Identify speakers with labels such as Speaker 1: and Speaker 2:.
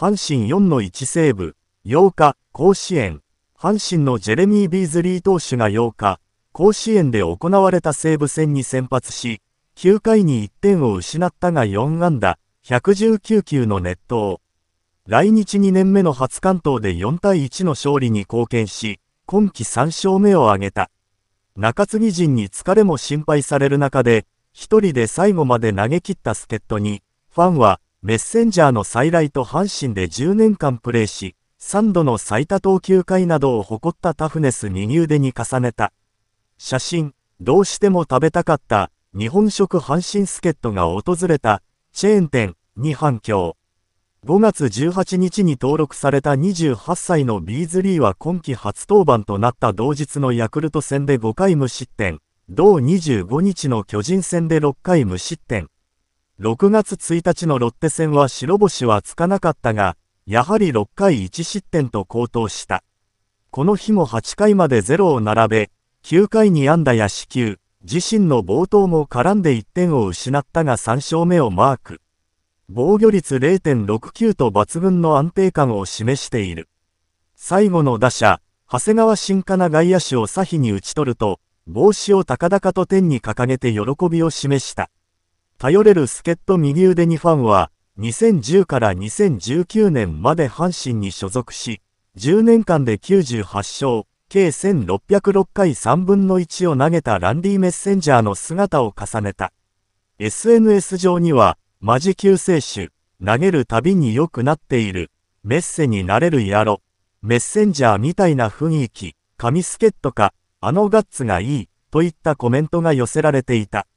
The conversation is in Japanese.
Speaker 1: 阪神4の1セーブ、8日、甲子園。阪神のジェレミー・ビーズリー投手が8日、甲子園で行われた西武戦に先発し、9回に1点を失ったが4安打、119球の熱投。来日2年目の初関東で4対1の勝利に貢献し、今季3勝目を挙げた。中継ぎ陣に疲れも心配される中で、一人で最後まで投げ切った助っ人に、ファンは、メッセンジャーの再来と阪神で10年間プレーし、3度の最多投球回などを誇ったタフネス右腕に重ねた。写真、どうしても食べたかった日本食阪神助っ人が訪れたチェーン店に反響。5月18日に登録された28歳のビーズリーは今季初登板となった同日のヤクルト戦で5回無失点、同25日の巨人戦で6回無失点。6月1日のロッテ戦は白星はつかなかったが、やはり6回1失点と高騰した。この日も8回まで0を並べ、9回に安打や死球、自身の冒頭も絡んで1点を失ったが3勝目をマーク。防御率0.69と抜群の安定感を示している。最後の打者、長谷川新かな外野手を左比に打ち取ると、帽子を高々と天に掲げて喜びを示した。頼れる助っ人右腕にファンは、2010から2019年まで阪神に所属し、10年間で98勝、計1606回3分の1を投げたランディ・メッセンジャーの姿を重ねた。SNS 上には、マジ救世主、投げるたびに良くなっている、メッセになれるやろ、メッセンジャーみたいな雰囲気、神助っ人か、あのガッツがいい、といったコメントが寄せられていた。